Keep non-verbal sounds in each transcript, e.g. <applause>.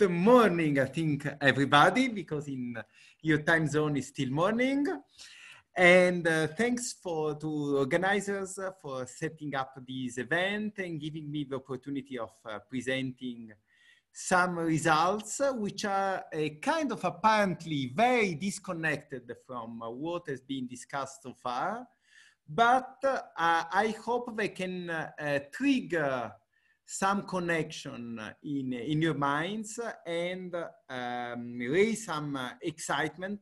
Good morning, I think, everybody, because in your time zone is still morning. And uh, thanks for to organizers for setting up this event and giving me the opportunity of uh, presenting some results, which are a uh, kind of apparently very disconnected from what has been discussed so far. But uh, I hope they can uh, trigger some connection in, in your minds and um, raise some excitement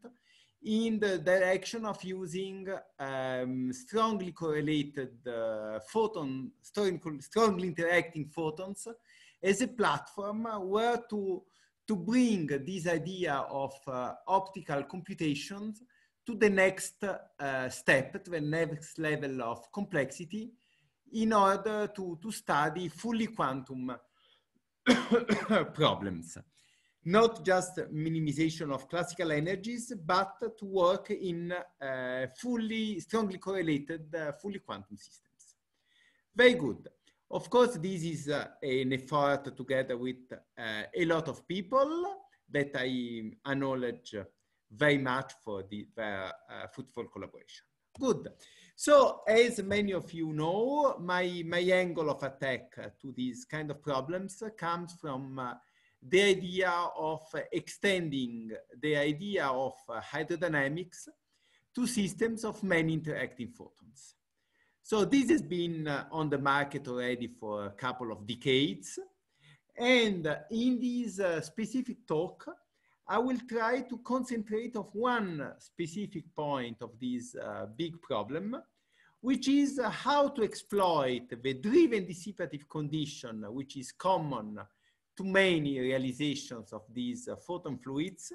in the direction of using um, strongly correlated uh, photon, strongly interacting photons as a platform where to, to bring this idea of uh, optical computations to the next uh, step, to the next level of complexity, in order to, to study fully quantum <coughs> problems. Not just minimization of classical energies, but to work in uh, fully, strongly correlated, uh, fully quantum systems. Very good. Of course, this is uh, an effort together with uh, a lot of people that I acknowledge very much for the, uh, fruitful collaboration. Good. So as many of you know, my, my angle of attack to these kind of problems comes from uh, the idea of extending the idea of hydrodynamics to systems of many interacting photons. So this has been on the market already for a couple of decades. And in this uh, specific talk, I will try to concentrate on one specific point of this uh, big problem, which is uh, how to exploit the driven dissipative condition, which is common to many realizations of these uh, photon fluids,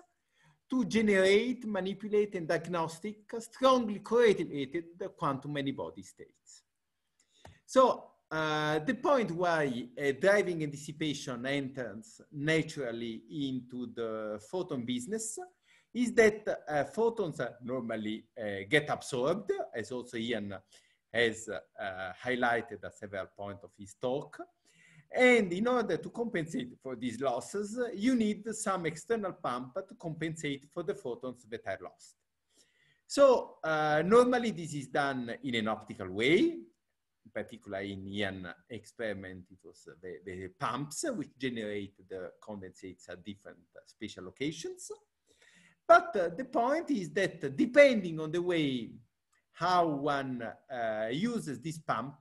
to generate, manipulate, and diagnostic strongly correlated quantum many body states. So uh, the point why a driving anticipation enters naturally into the photon business is that uh, photons normally uh, get absorbed, as also Ian has uh, highlighted at several points of his talk. And in order to compensate for these losses, you need some external pump to compensate for the photons that are lost. So normally this is done in an optical way particular in Ian experiment, it was the, the pumps which generate the condensates at different spatial locations. But uh, the point is that depending on the way how one uh, uses this pump,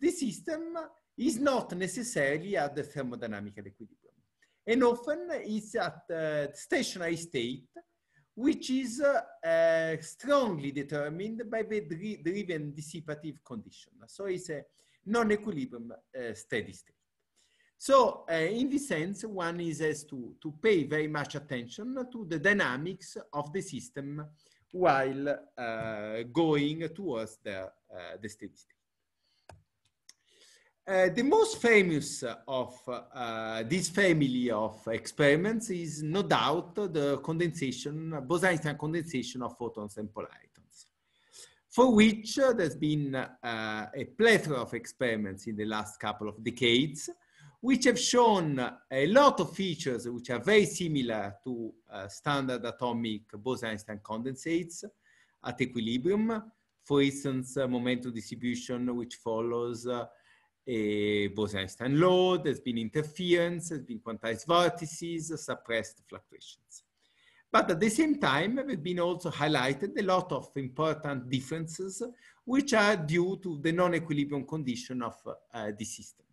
the system is not necessarily at the thermodynamical equilibrium. And often it's at uh, stationary state which is uh, uh, strongly determined by the dri driven dissipative condition. So it's a non-equilibrium uh, steady state. So uh, in this sense, one is has to, to pay very much attention to the dynamics of the system while uh, going towards the, uh, the steady state. Uh, the most famous of uh, this family of experiments is no doubt the condensation, Bose-Einstein condensation of photons and polaritons, for which uh, there's been uh, a plethora of experiments in the last couple of decades, which have shown a lot of features which are very similar to uh, standard atomic Bose-Einstein condensates at equilibrium. For instance, momentum distribution, which follows boson eh, Einstein law, there's been interference, there's been quantized vortices, suppressed fluctuations. But at the same time, have been also highlighted a lot of important differences which are due to the non-equilibrium condition of uh, the system.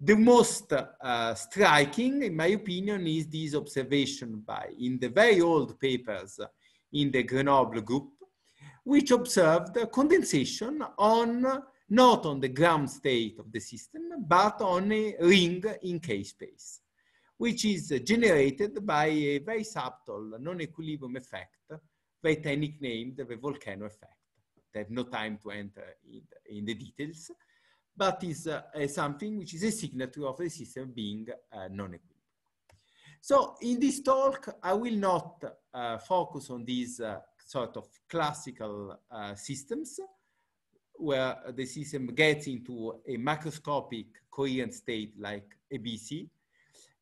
The most uh, striking, in my opinion, is this observation by, in the very old papers in the Grenoble group, which observed condensation on not on the ground state of the system, but on a ring in K space, which is generated by a very subtle non-equilibrium effect that I nicknamed the volcano effect. I have no time to enter in the, in the details, but is uh, something which is a signature of the system being uh, non-equilibrium. So in this talk, I will not uh, focus on these uh, sort of classical uh, systems, where the system gets into a macroscopic coherent state like ABC.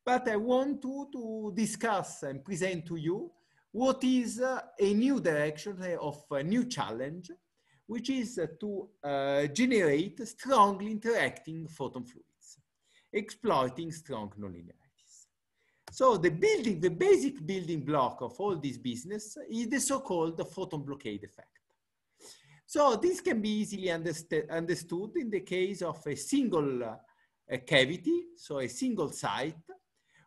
But I want to, to discuss and present to you what is uh, a new direction of a uh, new challenge, which is uh, to uh, generate strongly interacting photon fluids, exploiting strong nonlinearities. So the building, the basic building block of all this business is the so-called photon blockade effect. So this can be easily understood in the case of a single uh, a cavity, so a single site,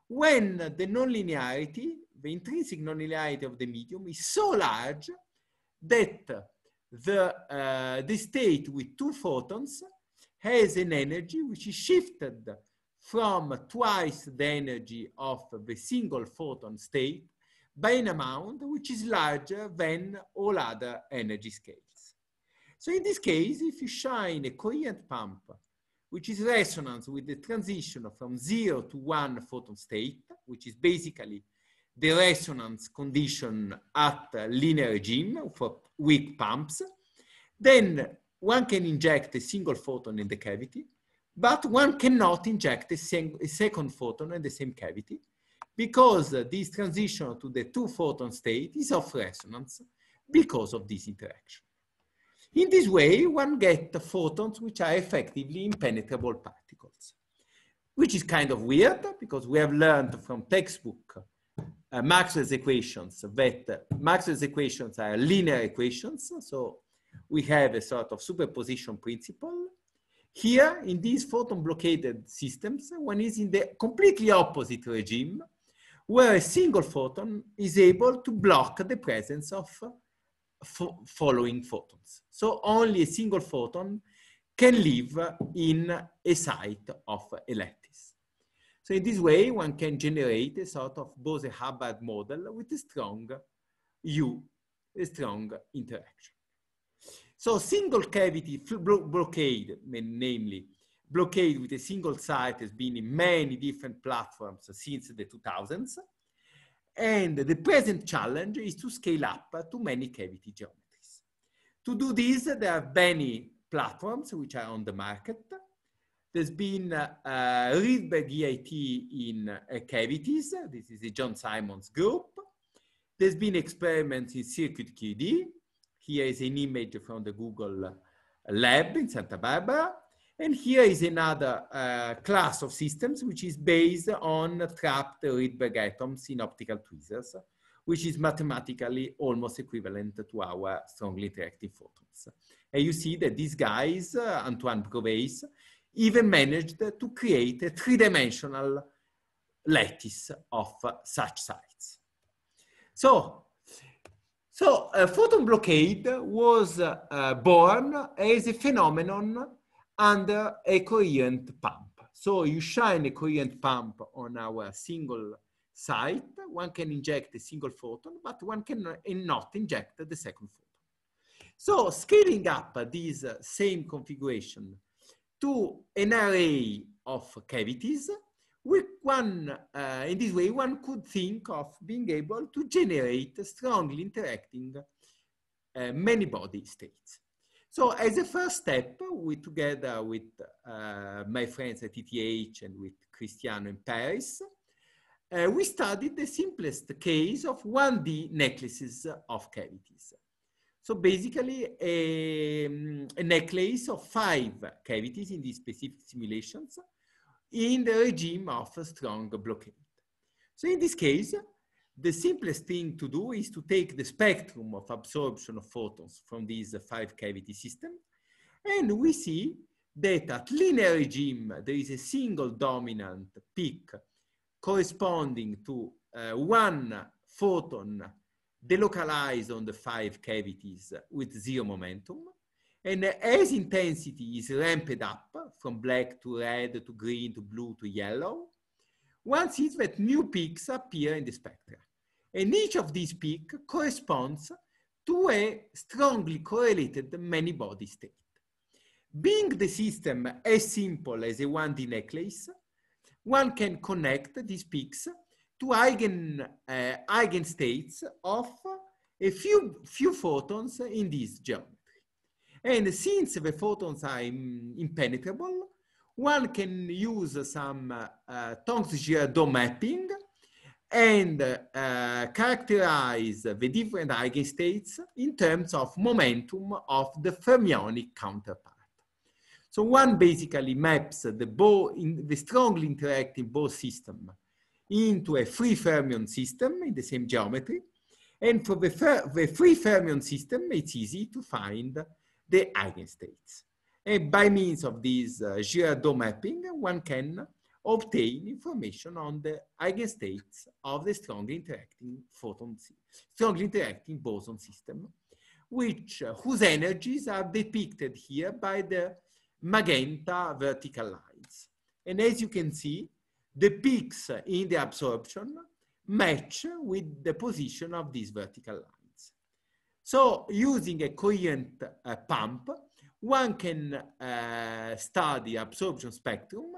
when the nonlinearity, the intrinsic nonlinearity of the medium is so large that the, uh, the state with two photons has an energy which is shifted from twice the energy of the single photon state by an amount which is larger than all other energy scales. So in this case, if you shine a coherent pump, which is resonance with the transition from zero to one photon state, which is basically the resonance condition at linear regime for weak pumps, then one can inject a single photon in the cavity, but one cannot inject a, a second photon in the same cavity because this transition to the two photon state is of resonance because of this interaction. In this way, one gets photons which are effectively impenetrable particles, which is kind of weird because we have learned from textbook uh, Maxwell's equations that uh, Maxwell's equations are linear equations. So we have a sort of superposition principle. Here, in these photon blockaded systems, one is in the completely opposite regime, where a single photon is able to block the presence of fo following photons. So only a single photon can live in a site of a lattice. So in this way, one can generate a sort of Bose-Hubbard model with a strong U, a strong interaction. So single cavity blo blockade, namely blockade with a single site has been in many different platforms since the 2000s. And the present challenge is to scale up to many cavity geometries. To do this, there are many platforms which are on the market. There's been uh, by DIT in uh, cavities. This is the John Simons group. There's been experiments in circuit QD. Here is an image from the Google uh, lab in Santa Barbara. And here is another uh, class of systems which is based on trapped Rydberg atoms in optical tweezers, which is mathematically almost equivalent to our strongly interactive photons. And you see that these guys, uh, Antoine Brovais, even managed to create a three-dimensional lattice of uh, such sites. So, so uh, photon blockade was uh, born as a phenomenon under a coherent pump. So you shine a coherent pump on our single site. One can inject a single photon, but one can not inject the second photon. So scaling up this same configuration to an array of cavities, with one, uh, in this way, one could think of being able to generate strongly interacting uh, many body states. So as a first step, we together with uh, my friends at ETH and with Cristiano in Paris, uh, we studied the simplest case of 1D necklaces of cavities. So basically a, um, a necklace of five cavities in these specific simulations in the regime of strong blockade. So in this case, the simplest thing to do is to take the spectrum of absorption of photons from this five cavity system. And we see that at linear regime, there is a single dominant peak corresponding to uh, one photon delocalized on the five cavities with zero momentum. And as intensity is ramped up from black to red to green to blue to yellow, one sees that new peaks appear in the spectra. And each of these peaks corresponds to a strongly correlated many-body state. Being the system as simple as a 1D necklace, one can connect these peaks to eigen, uh, eigenstates of a few, few photons in this geometry. And since the photons are impenetrable, one can use some uh, Tonks-Girardot mapping and uh, characterize the different eigenstates in terms of momentum of the fermionic counterpart. So one basically maps the, in the strongly interacting bow system into a free fermion system in the same geometry. And for the, the free fermion system, it's easy to find the eigenstates. And by means of this uh, Girardot mapping, one can obtain information on the eigenstates of the strongly interacting photon, strongly interacting boson system, which uh, whose energies are depicted here by the magenta vertical lines. And as you can see, the peaks in the absorption match with the position of these vertical lines. So using a coherent uh, pump, one can uh, study absorption spectrum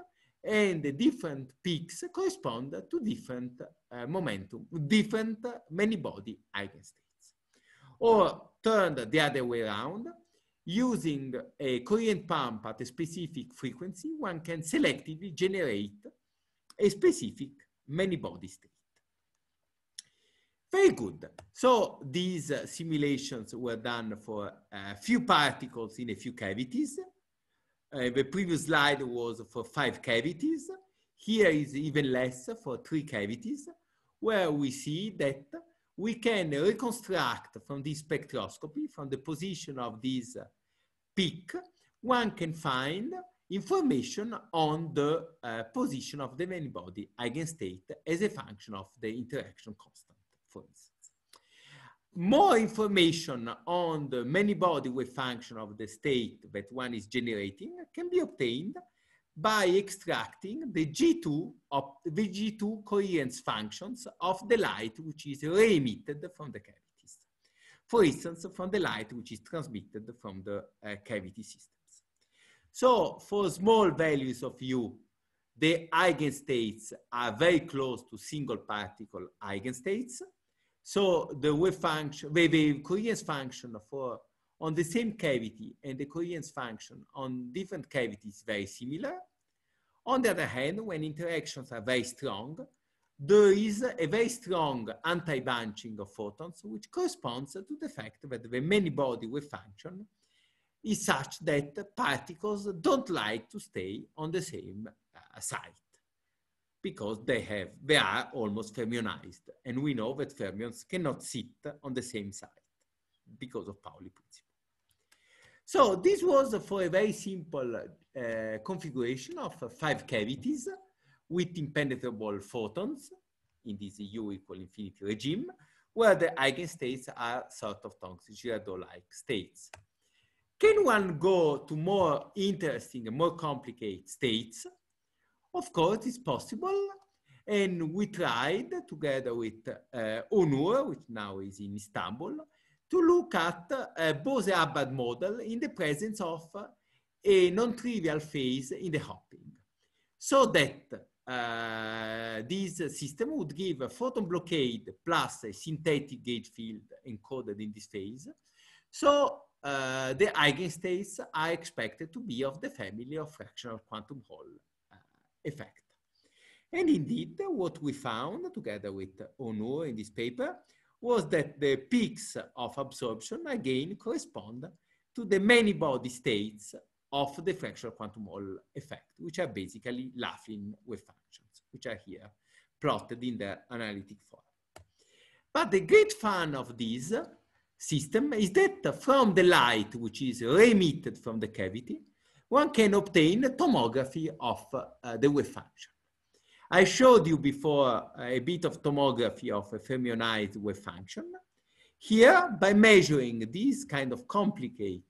and the different peaks correspond to different uh, momentum, different many body eigenstates. Or turned the other way around, using a current pump at a specific frequency, one can selectively generate a specific many body state. Very good. So these uh, simulations were done for a eh, few particles in a few cavities uh, the previous slide was for five cavities. Here is even less for three cavities, where we see that we can reconstruct from this spectroscopy, from the position of this peak, one can find information on the uh, position of the main body eigenstate as a function of the interaction constant, for instance more information on the many body wave function of the state that one is generating can be obtained by extracting the G2 of the G2 coherence functions of the light which is re-emitted from the cavities. For instance, from the light which is transmitted from the uh, cavity systems. So for small values of U, the eigenstates are very close to single particle eigenstates. So the wave function, the, Coherence function for on the same cavity and the coherence function on different cavities very similar. On the other hand, when interactions are very strong, there is a very strong anti-bunching of photons, which corresponds to the fact that the many-body wave function is such that particles don't like to stay on the same uh, site because they have they are almost fermionized and we know that fermions cannot sit on the same side because of Pauli principle so this was for a very simple uh, configuration of five cavities with impenetrable photons in this u equal infinity regime where the eigenstates are sort of toxic like states can one go to more interesting more complicated states of course, it's possible. And we tried together with uh, Onur, which now is in Istanbul, to look at a uh, Bose-Hubbard model in the presence of a non-trivial phase in the hopping. So that uh, this system would give a photon blockade plus a synthetic gauge field encoded in this phase. So uh, the eigenstates are expected to be of the family of fractional quantum Hall effect. And indeed, what we found together with Ono in this paper was that the peaks of absorption again correspond to the many body states of the fractional quantum Hall effect, which are basically Laughlin wave functions, which are here plotted in the analytic form. But the great fun of this system is that from the light which is emitted from the cavity, one can obtain a tomography of uh, the wave function. I showed you before a bit of tomography of a fermionized wave function. Here, by measuring these kind of complicated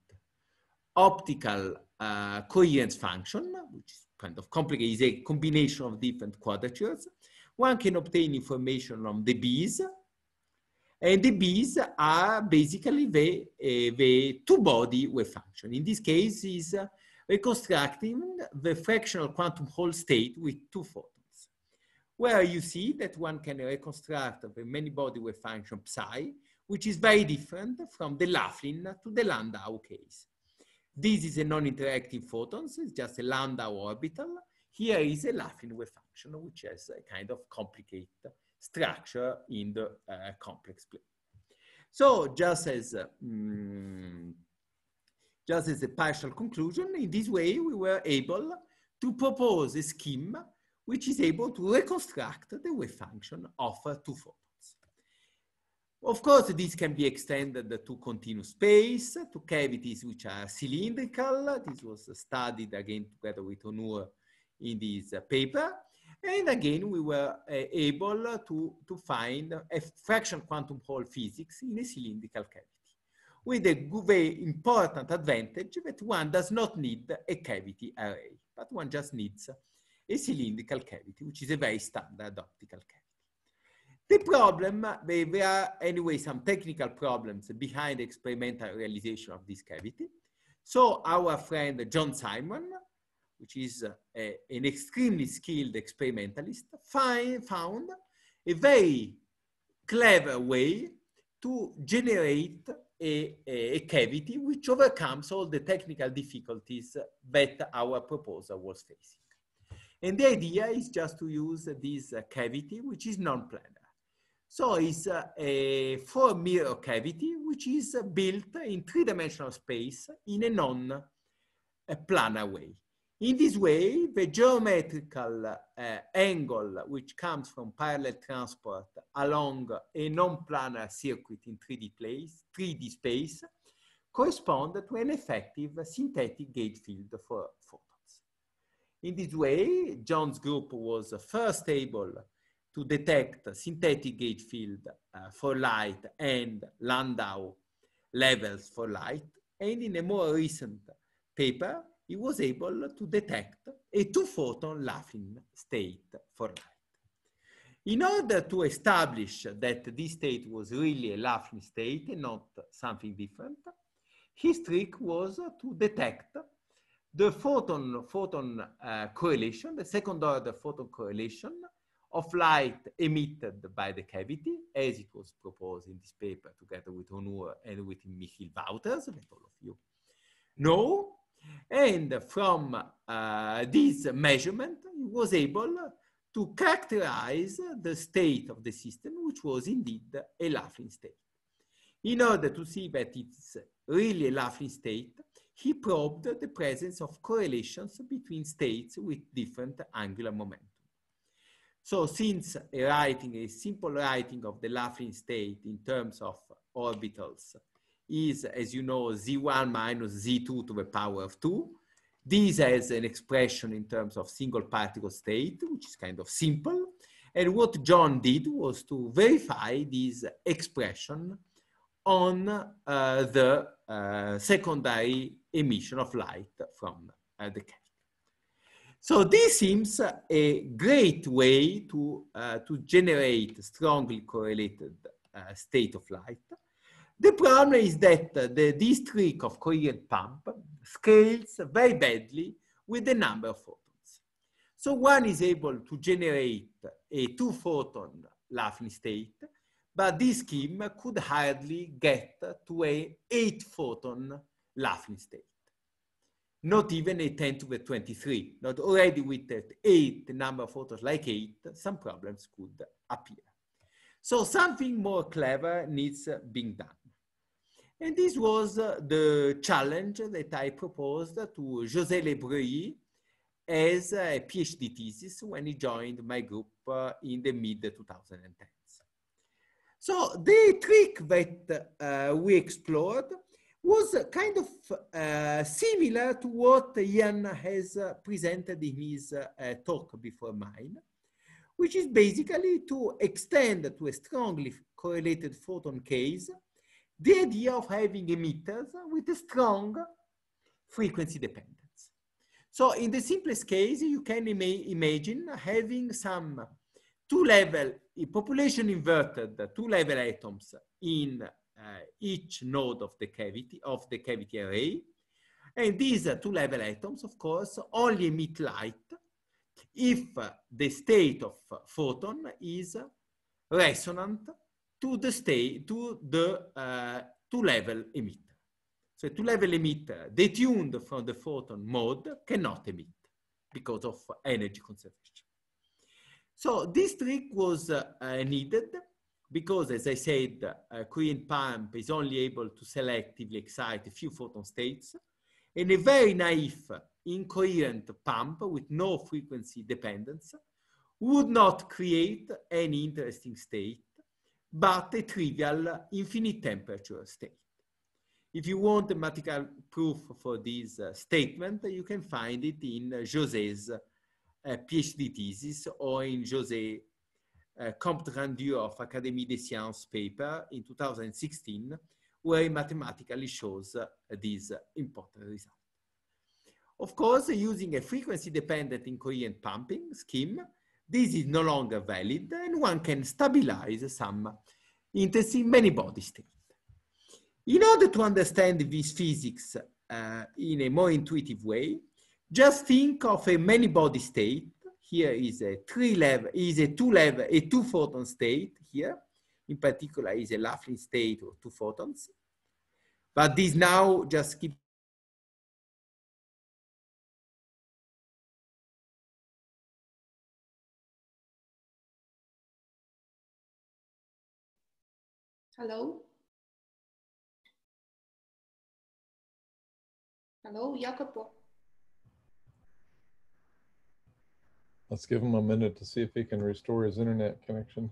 optical uh, coherence function, which is kind of complicated, is a combination of different quadratures, one can obtain information on the bees. And the bees are basically the, uh, the two-body wave function. In this case, is uh, reconstructing the fractional quantum Hall state with two photons. Where you see that one can reconstruct the many-body wave function psi, which is very different from the Laughlin to the Landau case. This is a non-interactive photon, so it's just a Landau orbital. Here is a Laughlin wave function, which has a kind of complicated structure in the uh, complex plane. So just as uh, mm, just as a partial conclusion. In this way, we were able to propose a scheme which is able to reconstruct the wave function of two photons. Of course, this can be extended to continuous space, to cavities which are cylindrical. This was studied again together with Onur in this paper. And again, we were uh, able to, to find a fraction quantum Hall physics in a cylindrical cavity with a very important advantage that one does not need a cavity array, but one just needs a cylindrical cavity, which is a very standard optical cavity. The problem, there, are anyway some technical problems behind the experimental realization of this cavity. So our friend John Simon, which is a, an extremely skilled experimentalist, find, found a very clever way to generate a, a, cavity which overcomes all the technical difficulties that our proposal was facing. And the idea is just to use this uh, cavity, which is non-planar. So it's uh, a four mirror cavity, which is uh, built in three-dimensional space in a non-planar way. In this way, the geometrical uh, angle which comes from parallel transport along a non-planar circuit in 3D, place, 3D space correspond to an effective synthetic gauge field for photons. In this way, John's group was first able to detect synthetic gauge field uh, for light and Landau levels for light. And in a more recent paper, he was able to detect a two-photon laughing state for light. In order to establish that this state was really a laughing state and not something different, his trick was to detect the photon-photon uh, correlation, the second-order photon correlation of light emitted by the cavity, as it was proposed in this paper together with Honur and with Michiel Wouters, that all of you know, and from uh, this measurement, he was able to characterize the state of the system, which was indeed a Laughlin state. In order to see that it's really a Laughlin state, he probed the presence of correlations between states with different angular momentum. So since a writing, a simple writing of the Laughlin state in terms of orbitals is, as you know, z1 minus z2 to the power of 2. This has an expression in terms of single particle state, which is kind of simple. And what John did was to verify this expression on uh, the uh, secondary emission of light from uh, the cavity. So this seems a great way to, uh, to generate strongly correlated uh, state of light. The problem is that the district of coherent pump scales very badly with the number of photons. So one is able to generate a two photon Laughlin state, but this scheme could hardly get to a eight photon Laughlin state. Not even a 10 to the 23, not already with that eight number of photons like eight, some problems could appear. So something more clever needs being done. And this was uh, the challenge that I proposed to José Lebreuil as a PhD thesis when he joined my group uh, in the mid 2010s. So the trick that uh, we explored was kind of uh, similar to what Ian has uh, presented in his uh, talk before mine, which is basically to extend to a strongly correlated photon case the idea of having emitters with a strong frequency dependence. So in the simplest case, you can ima imagine having some two-level population inverted two-level atoms in uh, each node of the cavity of the cavity array, and these two-level atoms, of course, only emit light if the state of photon is resonant to the state, to the uh, two-level emitter. So a two-level emitter uh, detuned from the photon mode cannot emit because of energy conservation. So this trick was uh, needed because, as I said, a uh, Korean pump is only able to selectively excite a few photon states, and a very naive, incoherent pump with no frequency dependence would not create any interesting state but a trivial infinite temperature state. If you want a mathematical proof for this uh, statement, you can find it in uh, José's uh, PhD thesis or in Jose's uh, Compte Rendu of Académie des Sciences paper in 2016, where he mathematically shows uh, this uh, important result. Of course, using a frequency-dependent incoherent pumping scheme, this is no longer valid and one can stabilize some intensity many body state. In order to understand this physics uh, in a more intuitive way, just think of a many body state. Here is a three level, is a two level, a two photon state here. In particular is a Laughlin state or two photons. But this now just keep Hello. Hello, Jacopo. Let's give him a minute to see if he can restore his internet connection.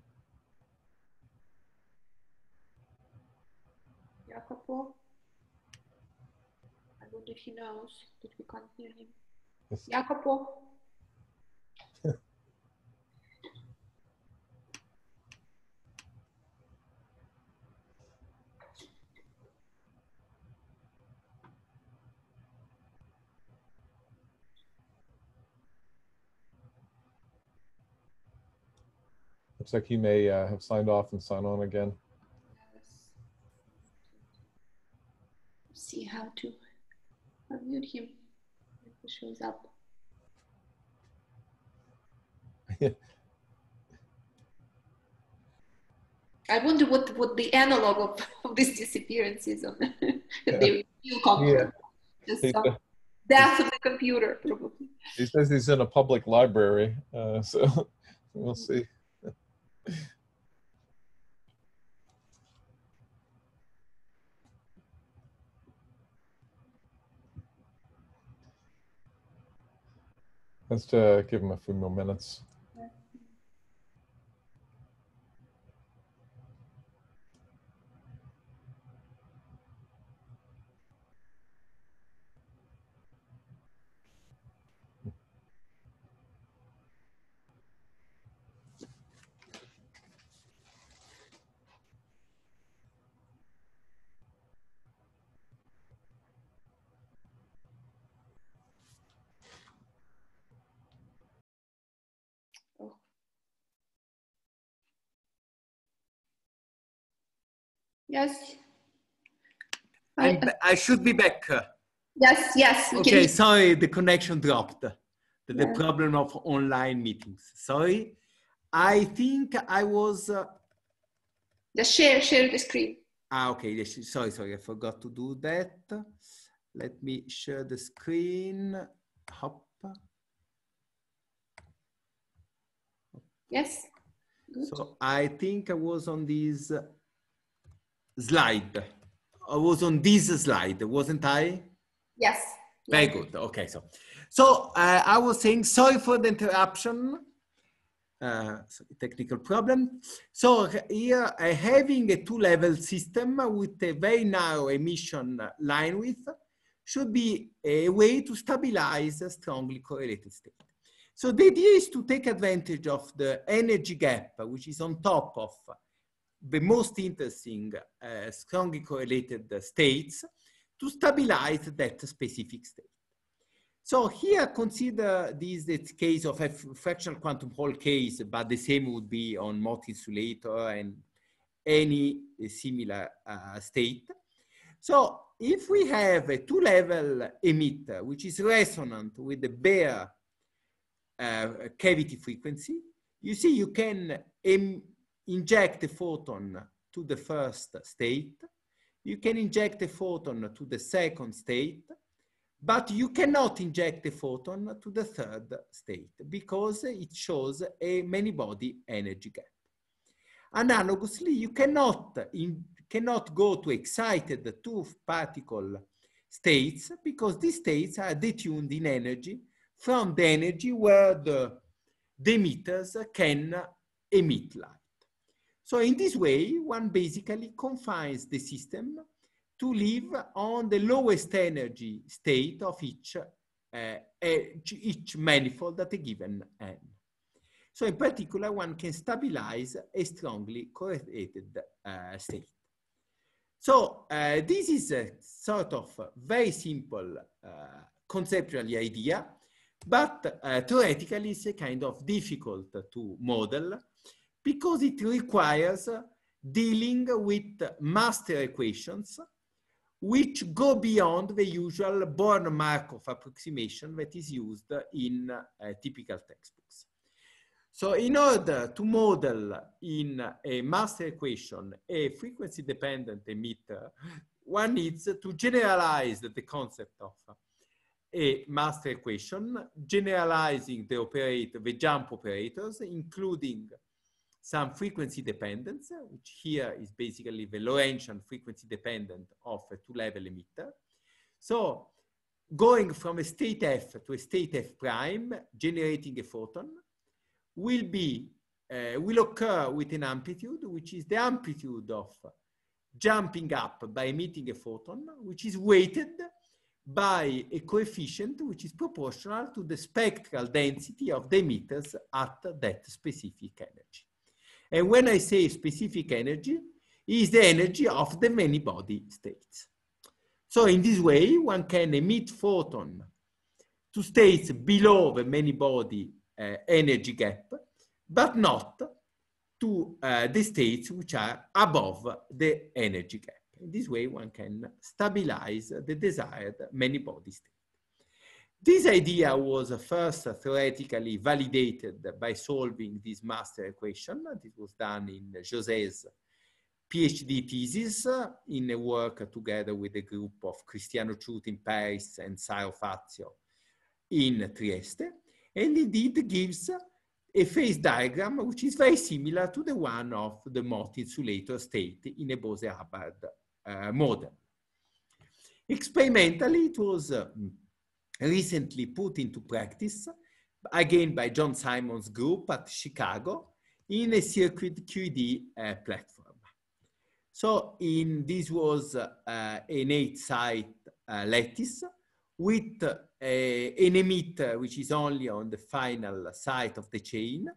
Jacopo. I wonder if he knows that we can't hear him. It's Jacopo. Looks like he may uh, have signed off and sign on again. See how to unmute him if he shows up. <laughs> I wonder what, what the analog of, of this disappearance is on <laughs> yeah. the real computer. Yeah. Just some death of the computer, probably. He says he's in a public library, uh, so <laughs> we'll see. Let's uh, give him a few more minutes. Yes. I, I should be back. Yes, yes. Okay, sorry, the connection dropped. The, yeah. problem of online meetings. Sorry. I think I was. Uh... Just share, share the screen. Ah, okay. Sorry, sorry. I forgot to do that. Let me share the screen. Hop. Yes. Good. So I think I was on this. Uh, slide. I was on this slide, wasn't I? Yes. Very good. Okay, so so uh, I was saying sorry for the interruption. Uh, technical problem. So here, uh, having a two-level system with a very narrow emission line width should be a way to stabilize a strongly correlated state. So the idea is to take advantage of the energy gap, which is on top of the most interesting uh, strongly correlated states to stabilize that specific state. So here consider this the case of a fractional quantum Hall case, but the same would be on multi-insulator and any similar uh, state. So if we have a two-level emitter, which is resonant with the bare uh, cavity frequency, you see you can inject a photon to the first state. You can inject a photon to the second state, but you cannot inject a photon to the third state because it shows a many-body energy gap. Analogously, you cannot, in, cannot go to excited two particle states because these states are detuned in energy from the energy where the, the emitters can emit light. So in this way, one basically confines the system to live on the lowest energy state of each, uh, each, manifold at a given n. So in particular, one can stabilize a strongly correlated uh, state. So uh, this is a sort of very simple conceptual idea, but theoretically it's a kind of difficult to model because it requires dealing with master equations which go beyond the usual Born Markov approximation that is used in uh, typical textbooks. So in order to model in a master equation a frequency-dependent emitter, one needs to generalize the concept of a master equation, generalizing the operator, the jump operators, including some frequency dependence, which here is basically the and frequency dependent of a two-level emitter. So going from a state F to a state F prime, generating a photon, will be uh, will occur with an amplitude, which is the amplitude of jumping up by emitting a photon, which is weighted by a coefficient which is proportional to the spectral density of the emitters at that specific energy. And when I say specific energy, is the energy of the many body states. So in this way, one can emit photon to states below the many body uh, energy gap, but not to uh, the states which are above the energy gap. In this way, one can stabilize the desired many body state. This idea was first theoretically validated by solving this master equation. This was done in José's PhD thesis in a work together with a group of Cristiano Truth in Paris and Saro Fazio in Trieste. And indeed gives a phase diagram which is very similar to the one of the multi insulator state in a Bose-Hubbard uh, model. Experimentally, it was uh, recently put into practice, again by John Simon's group at Chicago, in a circuit QED uh, platform. So in this was uh, an eight site uh, lattice with a, uh, an emitter which is only on the final site of the chain.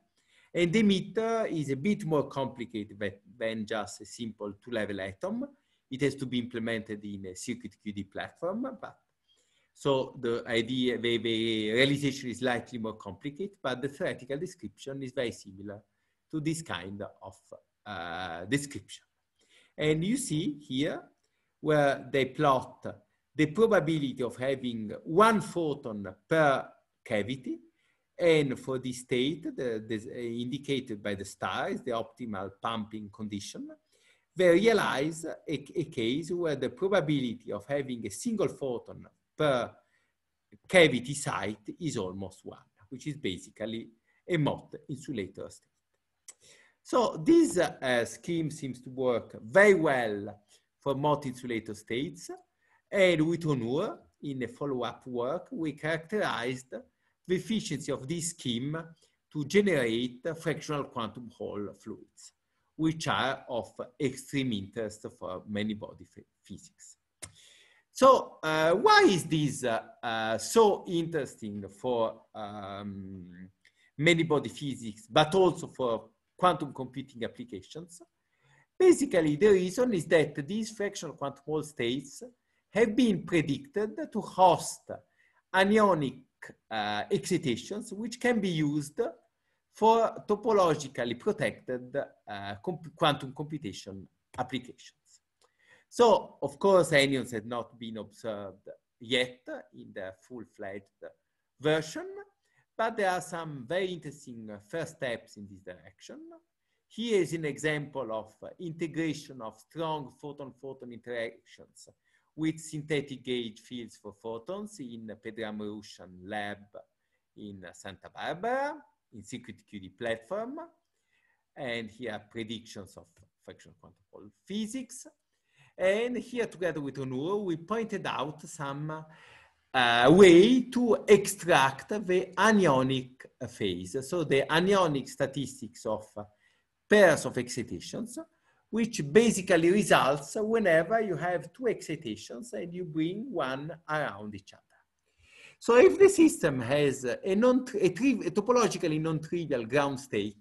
And the emitter is a bit more complicated than just a simple two-level atom. It has to be implemented in a circuit QD platform, but so the idea, the, the realization is slightly more complicated, but the theoretical description is very similar to this kind of uh, description. And you see here where they plot the probability of having one photon per cavity. And for this state, the, the, indicated by the star is the optimal pumping condition. They realize a, a case where the probability of having a single photon per cavity site is almost one, which is basically a MOT insulator state. So this uh, scheme seems to work very well for MOT insulator states. And with Onur, in a follow-up work, we characterized the efficiency of this scheme to generate fractional quantum Hall fluids, which are of extreme interest for many body physics. So uh, why is this uh, uh, so interesting for um, many body physics, but also for quantum computing applications? Basically, the reason is that these fractional quantum Hall states have been predicted to host anionic uh, excitations, which can be used for topologically protected uh, comp quantum computation applications. So, of course, anions had not been observed yet in the full-fledged version, but there are some very interesting first steps in this direction. Here is an example of integration of strong photon-photon interactions with synthetic gauge fields for photons in Pedram Rushan lab in Santa Barbara, in Secret QD platform. And here are predictions of fractional quantum physics. And here, together with Onur, we pointed out some uh, way to extract the anionic phase, so the anionic statistics of pairs of excitations, which basically results whenever you have two excitations and you bring one around each other. So if the system has a, non a, a topologically non-trivial ground state,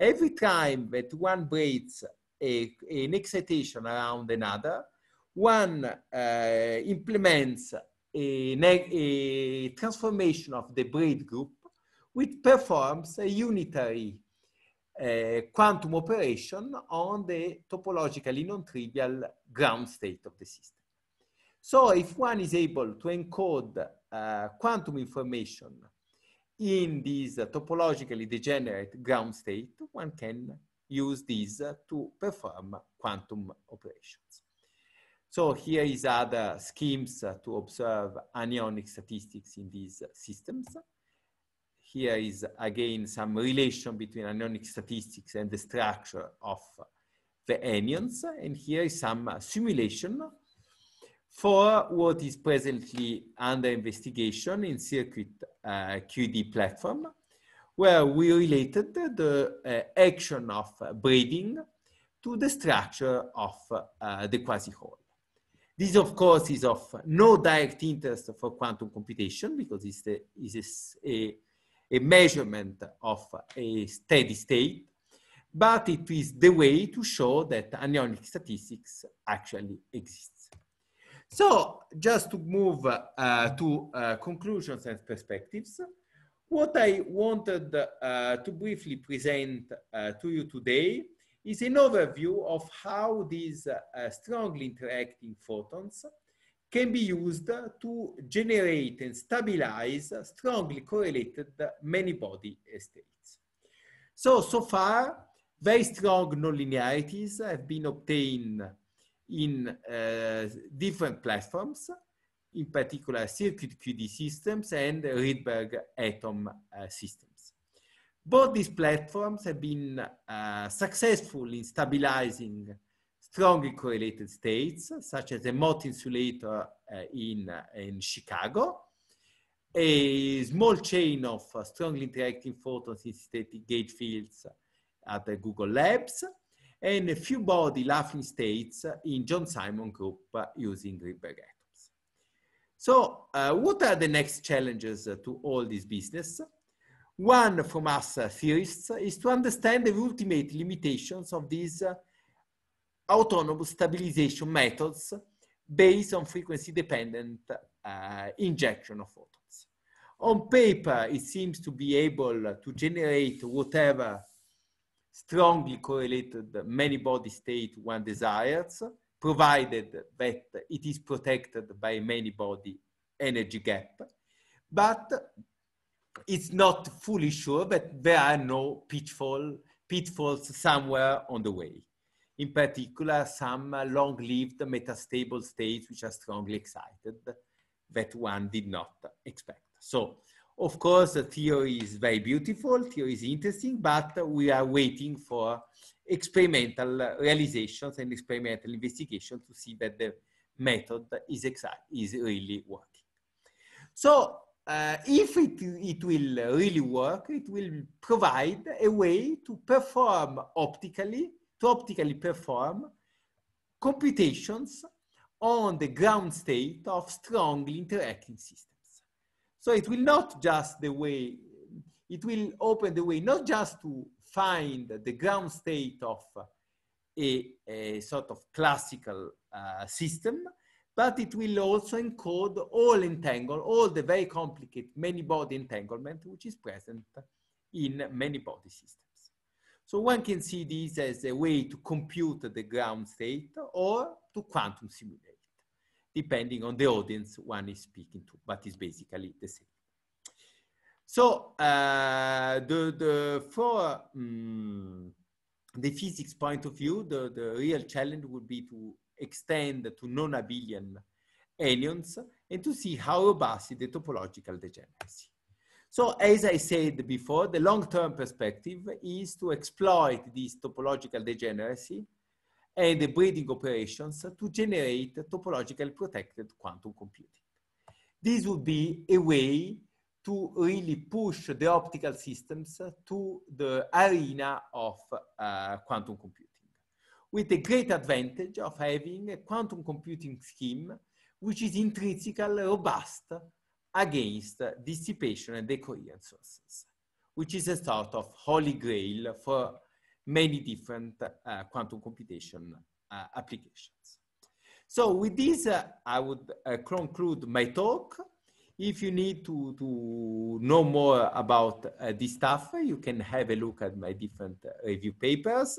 every time that one breaks a, an excitation around another. One uh, implements a, a, transformation of the braid group, which performs a unitary uh, quantum operation on the topologically non-trivial ground state of the system. So if one is able to encode uh, quantum information in this topologically degenerate ground state, one can use these to perform quantum operations. So here is other schemes to observe anionic statistics in these systems. Here is again some relation between anionic statistics and the structure of the anions. And here is some simulation for what is presently under investigation in circuit uh, QD platform where we related the uh, action of uh, breathing to the structure of uh, the quasi hole This, of course, is of no direct interest for quantum computation because it's, the, it's a, a measurement of a steady state, but it is the way to show that anionic statistics actually exists. So just to move uh, to uh, conclusions and perspectives, what I wanted uh, to briefly present uh, to you today is an overview of how these uh, strongly interacting photons can be used to generate and stabilize strongly correlated many-body states. So, so far, very strong nonlinearities have been obtained in uh, different platforms in particular circuit QD systems and Rydberg atom uh, systems. Both these platforms have been uh, successful in stabilizing strongly correlated states, such as a MOT insulator uh, in, uh, in Chicago, a small chain of uh, strongly interacting photons in synthetic gate fields at the Google Labs, and a few body laughing states in John Simon Group uh, using Rydberg atom. So uh, what are the next challenges uh, to all this business? One from us uh, theorists is to understand the ultimate limitations of these uh, autonomous stabilization methods based on frequency dependent uh, injection of photons. On paper, it seems to be able to generate whatever strongly correlated many body state one desires provided that it is protected by many body energy gap, but it's not fully sure that there are no pitfall, pitfalls somewhere on the way. In particular, some long-lived metastable states which are strongly excited that one did not expect. So of course, the theory is very beautiful, theory is interesting, but we are waiting for experimental realizations and experimental investigation to see that the method is exact is really working. So uh, if it, it will really work, it will provide a way to perform optically, to optically perform computations on the ground state of strongly interacting systems. So it will not just the way, it will open the way not just to find the ground state of a, a sort of classical uh, system, but it will also encode all entangle, all the very complicated many body entanglement, which is present in many body systems. So one can see this as a way to compute the ground state or to quantum simulate depending on the audience one is speaking to, but it's basically the same. So uh, the, the, for um, mm, the physics point of view, the, the real challenge would be to extend to non-abelian anions and to see how robust is the topological degeneracy. So as I said before, the long-term perspective is to exploit this topological degeneracy and the breeding operations to generate topological protected quantum computing. This would be a way to really push the optical systems to the arena of uh, quantum computing with the great advantage of having a quantum computing scheme which is intrinsically robust against dissipation and decoherence sources, which is a sort of holy grail for many different uh, quantum computation uh, applications. So with this, uh, I would conclude my talk. If you need to, to know more about this stuff, you can have a look at my different review papers.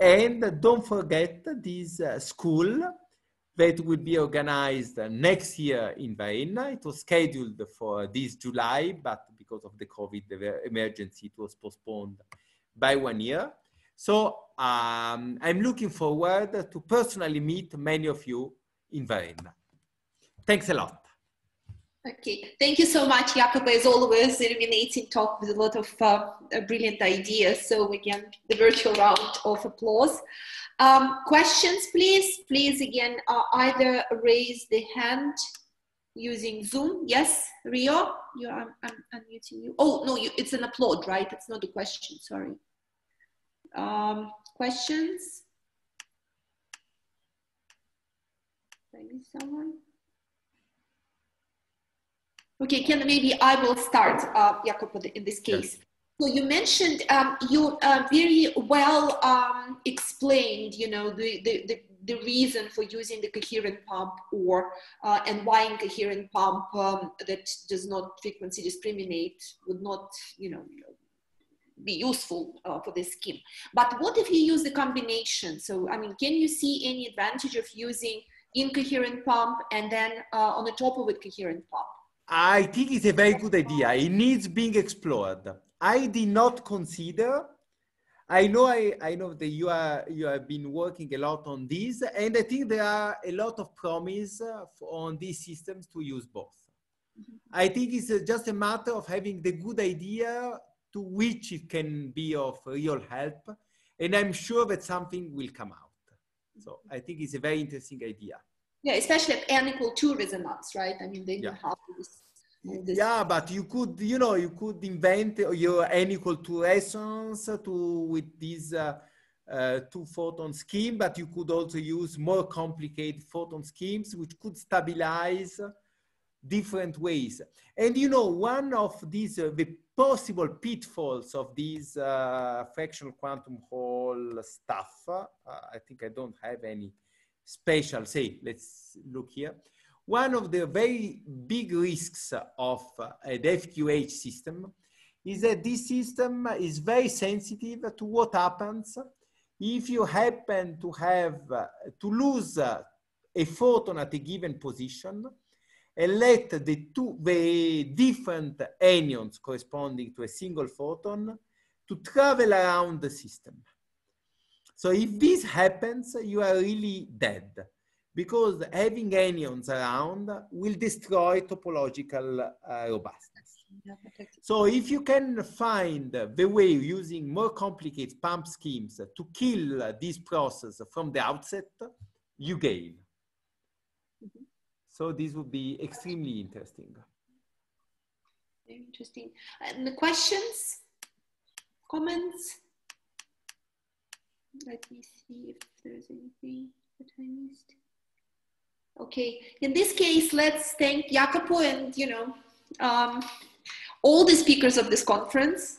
And don't forget this school that will be organized next year in Vienna. It was scheduled for this July, but because of the COVID emergency, it was postponed by one year. So um, I'm looking forward to personally meet many of you in Vienna. Thanks a lot. Okay, thank you so much, Jacopo. As always, illuminating talk with a lot of uh, uh brilliant ideas. So again, the virtual round of applause. Um, questions, please. Please again, uh, either raise the hand using Zoom. Yes, Rio, you, I'm, I'm unmuting you. Oh no, you, it's an applaud, right? It's not a question. Sorry. Um, questions? Maybe someone? Okay, can maybe I will start, uh, in this case. Yes. So you mentioned um, you uh, very well um, explained, you know, the, the, the, the, reason for using the coherent pump or uh, and why incoherent pump um, that does not frequency discriminate would not, you know, be useful uh, for this scheme. But what if you use the combination? So, I mean, can you see any advantage of using incoherent pump and then uh, on the top of it, coherent pump? I think it's a very good idea. It needs being explored. I did not consider. I know I, I know that you are you have been working a lot on this, and I think there are a lot of promise uh, on these systems to use both. Mm-hmm. I think it's uh, just a matter of having the good idea to which it can be of real help. And I'm sure that something will come out. So I think it's a very interesting idea. Yeah, especially at annual tourism months, right? I mean, they yeah. have this, this. Yeah, but you could, you know, you could invent your equal two lessons to with this uh, uh, two photon scheme, but you could also use more complicated photon schemes, which could stabilize different ways. And you know, one of these uh, the possible pitfalls of these uh, fractional quantum Hall stuff. Uh, I think I don't have any special say. Let's look here. One of the very big risks of uh, an FQH system is that this system is very sensitive to what happens if you happen to have uh, to lose uh, a photon at a given position and let the two the different anions corresponding to a single photon to travel around the system. So if this happens, you are really dead because having anions around will destroy topological uh, robustness. So if you can find the way using more complicated pump schemes to kill this process from the outset, you gain. So this would be extremely interesting. Very interesting. And the questions, comments? Let me see if there's anything that I missed. Okay, in this case, let's thank Jacopo and, you know, um, all the speakers of this conference